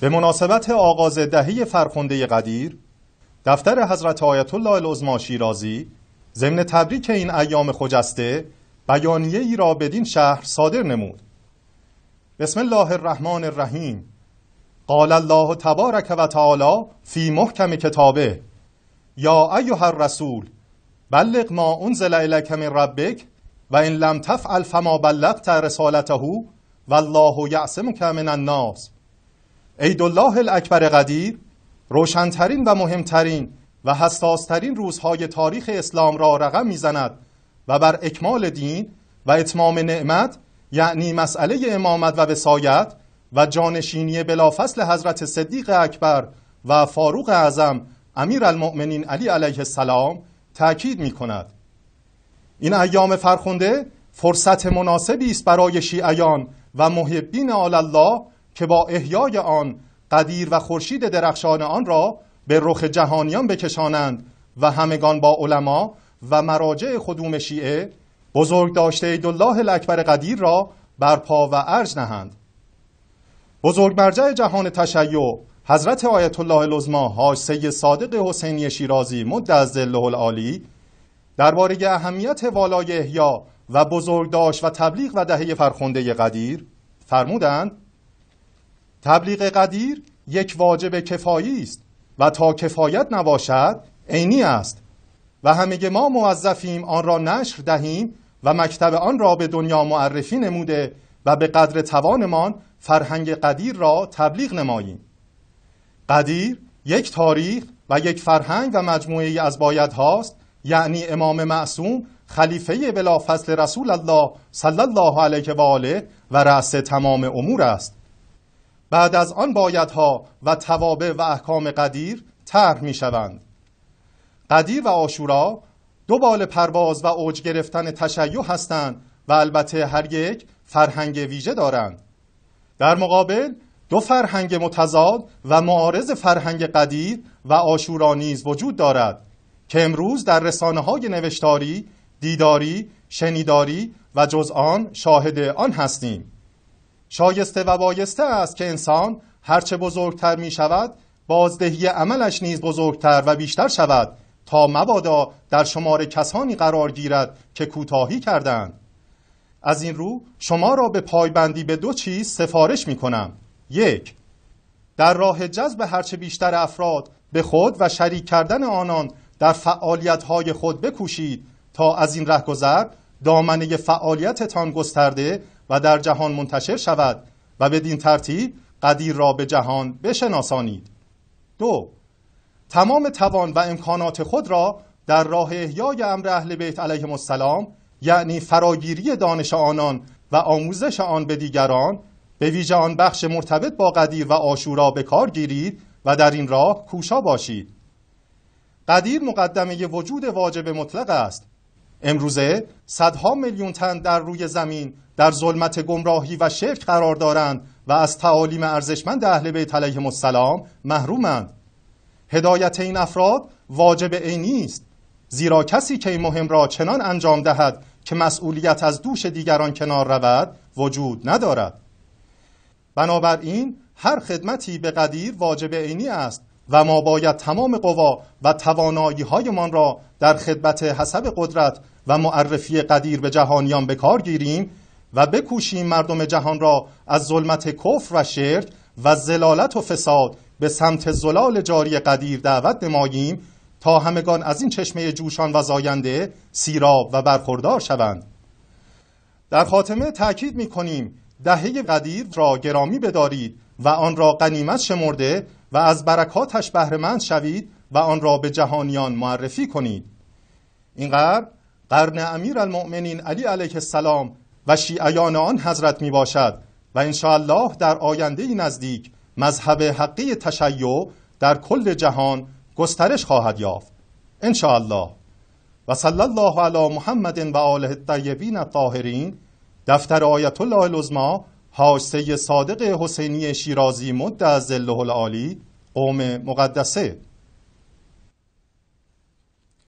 به مناسبت آغاز دهه فرخنده قدیر دفتر حضرت آیت الله العظما شیرازی ضمن تبریک این ایام خجسته بیانیه ای را بدین شهر صادر نمود بسم الله الرحمن الرحیم قال الله تبارک و تعالی فی محکم کتابه یا ایها الرسول بلغ ما انزل الیک من ربک و ان لم تفعل فما بلغت رسالته والله یعصمک من الناس عیدالله الاکبر قدیر روشنترین و مهمترین و حساسترین روزهای تاریخ اسلام را رقم میزند و بر اکمال دین و اتمام نعمت یعنی مسئله امامت و وسایت و جانشینی بلافصل حضرت صدیق اکبر و فاروق اعظم امیر المؤمنین علی علیه السلام تأکید می کند. این ایام فرخنده فرصت مناسبی است برای شیعیان و محبین آل الله که با احیای آن قدیر و خورشید درخشان آن را به رخ جهانیان بکشانند و همگان با علما و مراجع خدوم شیعه بزرگ داشته ایدالله الاکبر قدیر را برپا و عرض نهند بزرگ مرجع جهان تشیع حضرت آیت الله لزما حاج سید صادق حسینی شیرازی مد از ذله العالی درباره اهمیت والای احیا و داشت و تبلیغ و دهه فرخنده قدیر فرمودند تبلیغ قدیر یک واجب کفایی است و تا کفایت نباشد عینی است و همه ما موظفیم آن را نشر دهیم و مکتب آن را به دنیا معرفی نموده و به قدر توانمان فرهنگ قدیر را تبلیغ نماییم قدیر یک تاریخ و یک فرهنگ و مجموعه از باید هاست یعنی امام معصوم خلیفه بلافصل رسول الله صلی الله علیه و آله و رأس تمام امور است بعد از آن بایدها و توابع و احکام قدیر طرح می شوند. قدیر و آشورا دو بال پرواز و اوج گرفتن تشیع هستند و البته هر یک فرهنگ ویژه دارند. در مقابل دو فرهنگ متضاد و معارض فرهنگ قدیر و آشورا نیز وجود دارد که امروز در رسانه های نوشتاری، دیداری، شنیداری و جز آن شاهد آن هستیم. شایسته و بایسته است که انسان هرچه بزرگتر می شود بازدهی عملش نیز بزرگتر و بیشتر شود تا مبادا در شمار کسانی قرار گیرد که کوتاهی کردند از این رو شما را به پایبندی به دو چیز سفارش می کنم یک در راه جذب هرچه بیشتر افراد به خود و شریک کردن آنان در فعالیت خود بکوشید تا از این رهگذر دامنه فعالیتتان گسترده و در جهان منتشر شود و بدین ترتیب قدیر را به جهان بشناسانید دو تمام توان و امکانات خود را در راه احیای امر اهل بیت علیه السلام یعنی فراگیری دانش آنان و آموزش آن به دیگران به ویژه آن بخش مرتبط با قدیر و آشورا به کار گیرید و در این راه کوشا باشید قدیر مقدمه وجود واجب مطلق است امروزه صدها میلیون تن در روی زمین در ظلمت گمراهی و شرک قرار دارند و از تعالیم ارزشمند اهل بیت علیهم السلام محرومند هدایت این افراد واجب عینی است زیرا کسی که این مهم را چنان انجام دهد که مسئولیت از دوش دیگران کنار رود وجود ندارد بنابراین هر خدمتی به قدیر واجب عینی است و ما باید تمام قوا و توانایی هایمان را در خدمت حسب قدرت و معرفی قدیر به جهانیان به کار گیریم و بکوشیم مردم جهان را از ظلمت کفر و شرک و زلالت و فساد به سمت زلال جاری قدیر دعوت نماییم تا همگان از این چشمه جوشان و زاینده سیراب و برخوردار شوند در خاتمه تاکید می کنیم دهه قدیر را گرامی بدارید و آن را قنیمت شمرده و از برکاتش بهرهمند شوید و آن را به جهانیان معرفی کنید این قرن قرن امیر المؤمنین علی علیه السلام و شیعیان آن حضرت می باشد و انشاءالله در آینده نزدیک مذهب حقی تشیع در کل جهان گسترش خواهد یافت انشاءالله و صلی الله علی محمد و آله الطیبین الطاهرین دفتر آیت الله العظما سید صادق حسینی شیرازی مد از ذله العالی قوم مقدسه